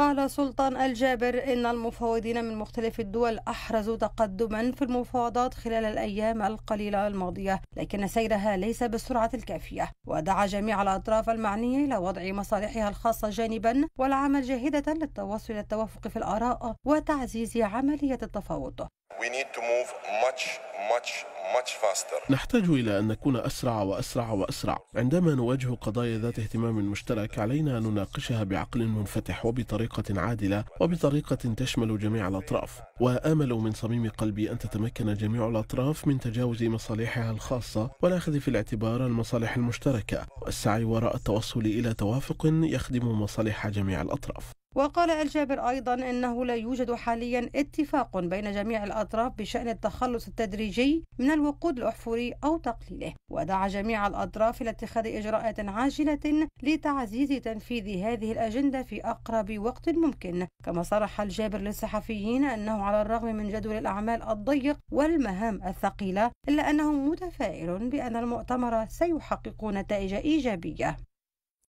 قال سلطان الجابر إن المفاوضين من مختلف الدول أحرزوا تقدما في المفاوضات خلال الأيام القليلة الماضية لكن سيرها ليس بالسرعة الكافية ودعا جميع الأطراف المعنية إلى وضع مصالحها الخاصة جانبا والعمل جاهدة للتوصل إلى التوافق في الآراء وتعزيز عملية التفاوض نحتاج إلى أن نكون أسرع وأسرع وأسرع عندما نواجه قضايا ذات اهتمام مشترك علينا أن نناقشها بعقل منفتح وبطريقة عادلة وبطريقة تشمل جميع الأطراف وآمل من صميم قلبي أن تتمكن جميع الأطراف من تجاوز مصالحها الخاصة والأخذ في الاعتبار المصالح المشتركة والسعي وراء التوصل إلى توافق يخدم مصالح جميع الأطراف وقال الجابر أيضا أنه لا يوجد حاليا اتفاق بين جميع الأطراف بشأن التخلص التدريجي من الوقود الأحفوري أو تقليله ودعا جميع الأطراف إلى اتخاذ إجراءات عاجلة لتعزيز تنفيذ هذه الأجندة في أقرب وقت ممكن كما صرح الجابر للصحفيين أنه على الرغم من جدول الأعمال الضيق والمهام الثقيلة إلا أنه متفائل بأن المؤتمر سيحقق نتائج إيجابية